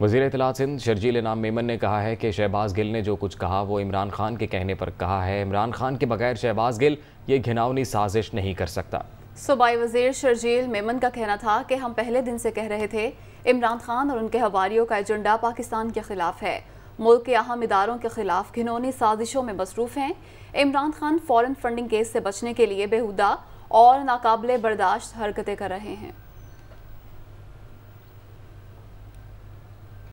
वजीर इतला सिंध शर्जील इनाम मेमन ने कहा है कि शहबाज गिल ने जो कुछ कहा वो इमरान खान के कहने पर कहा है इमरान खान के बगैर शहबाज गिल ये घिनावनी साजिश नहीं कर सकता सूबाई वजीर शर्जील मेमन का कहना था कि हम पहले दिन से कह रहे थे इमरान खान और उनके हवारीयों का एजेंडा पाकिस्तान के खिलाफ है मुल्क के अहम इदारों के खिलाफ घिनौनी साजिशों में मसरूफ हैं Imran Khan foreign funding case से बचने के लिए बेहुदा और नाकबले बर्दाश्त हरकतें कर रहे हैं